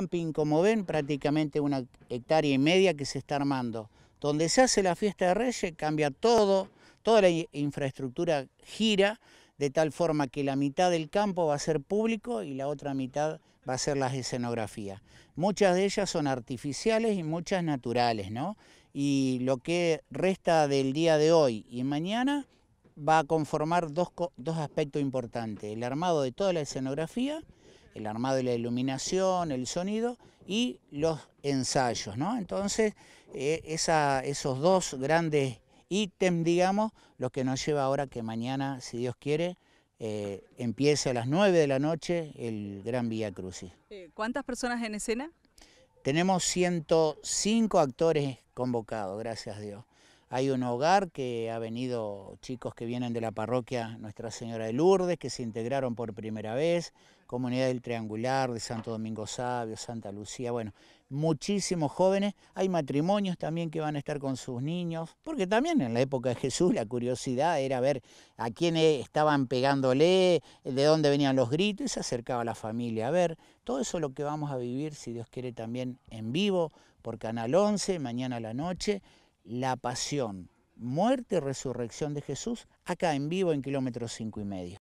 Camping, como ven, prácticamente una hectárea y media que se está armando. Donde se hace la fiesta de Reyes cambia todo, toda la infraestructura gira, de tal forma que la mitad del campo va a ser público y la otra mitad va a ser las escenografías. Muchas de ellas son artificiales y muchas naturales, ¿no? Y lo que resta del día de hoy y mañana va a conformar dos aspectos importantes, el armado de toda la escenografía el armado y la iluminación, el sonido y los ensayos, ¿no? Entonces, eh, esos dos grandes ítems, digamos, lo que nos lleva ahora que mañana, si Dios quiere, eh, empiece empieza a las 9 de la noche el Gran Vía Crucis. Eh, ¿Cuántas personas en escena? Tenemos 105 actores convocados, gracias a Dios. Hay un hogar que ha venido chicos que vienen de la parroquia Nuestra Señora de Lourdes, que se integraron por primera vez, Comunidad del Triangular, de Santo Domingo Sabio, Santa Lucía, bueno, muchísimos jóvenes. Hay matrimonios también que van a estar con sus niños, porque también en la época de Jesús la curiosidad era ver a quién e, estaban pegándole, de dónde venían los gritos, y se acercaba a la familia a ver. Todo eso es lo que vamos a vivir, si Dios quiere, también en vivo, por Canal 11, mañana a la noche la pasión, muerte y resurrección de Jesús acá en vivo en kilómetros cinco y medio.